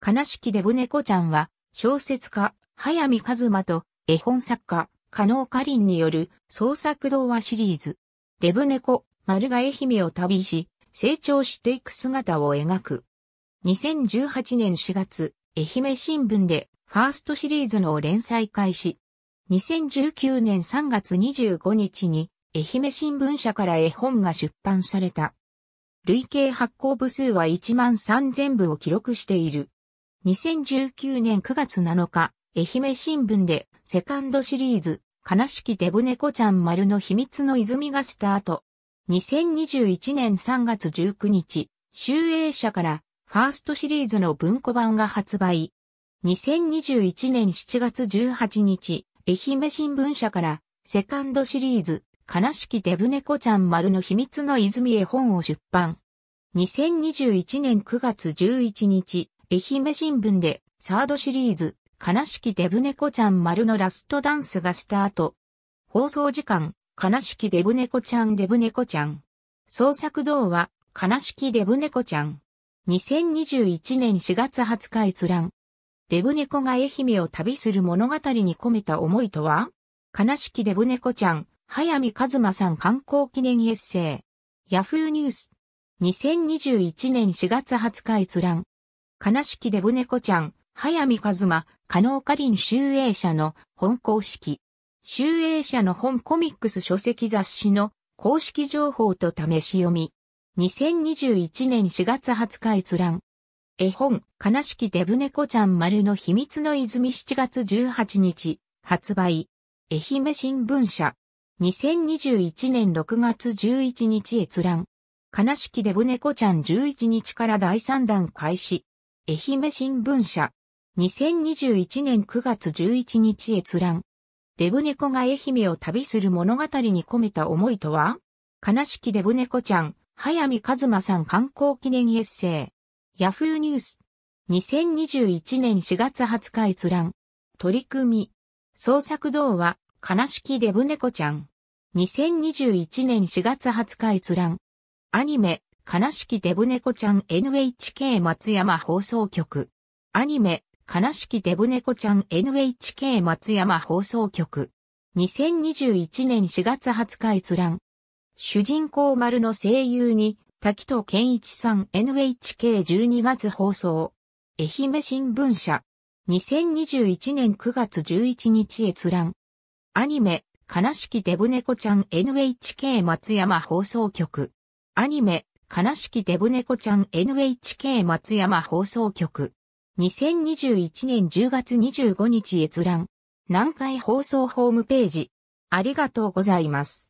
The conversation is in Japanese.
悲しきデブ猫ちゃんは、小説家、早見和馬と絵本作家、加納カリンによる創作童話シリーズ。デブ猫、丸が愛媛を旅し、成長していく姿を描く。2018年4月、愛媛新聞でファーストシリーズの連載開始。2019年3月25日に愛媛新聞社から絵本が出版された。累計発行部数は1万3000部を記録している。2019年9月7日、愛媛新聞で、セカンドシリーズ、悲しきデブ猫ちゃん丸の秘密の泉がスタート。2021年3月19日、集英社から、ファーストシリーズの文庫版が発売。2021年7月18日、愛媛新聞社から、セカンドシリーズ、悲しきデブ猫ちゃん丸の秘密の泉絵本を出版。2021年9月11日、愛媛新聞でサードシリーズ、悲しきデブ猫ちゃん丸のラストダンスがスタート。放送時間、悲しきデブ猫ちゃんデブ猫ちゃん。創作動画、悲しきデブ猫ちゃん。2021年4月20日閲覧。デブ猫が愛媛を旅する物語に込めた思いとは悲しきデブ猫ちゃん、早見和馬さん観光記念エッセイ。ヤフーニュース。2021年4月20日閲覧。悲しきデブ猫ちゃん、早見和馬、加納かりん集英社の本公式。集英社の本コミックス書籍雑誌の公式情報と試し読み。2021年4月20日閲覧。絵本、悲しきデブ猫ちゃん丸の秘密の泉7月18日、発売。愛媛新聞社。2021年6月11日閲覧。悲しきデブ猫ちゃん11日から第3弾開始。愛媛新聞社。2021年9月11日閲覧。デブ猫が愛媛を旅する物語に込めた思いとは悲しきデブ猫ちゃん、早見和馬さん観光記念エッセイ。ヤフーニュース。2021年4月20日閲覧。取り組み。創作童話、悲しきデブ猫ちゃん。2021年4月20日閲覧。アニメ、悲しきデブ猫ちゃん NHK 松山放送局。アニメ、悲しきデブ猫ちゃん NHK 松山放送局。2021年4月20日閲覧。主人公丸の声優に、滝藤健一さん NHK12 月放送。愛媛新聞社。2021年9月11日閲覧。アニメ、悲しきデブ猫ちゃん NHK 松山放送局。アニメ、悲しきデブ猫ちゃん NHK 松山放送局。2021年10月25日閲覧。南海放送ホームページ。ありがとうございます。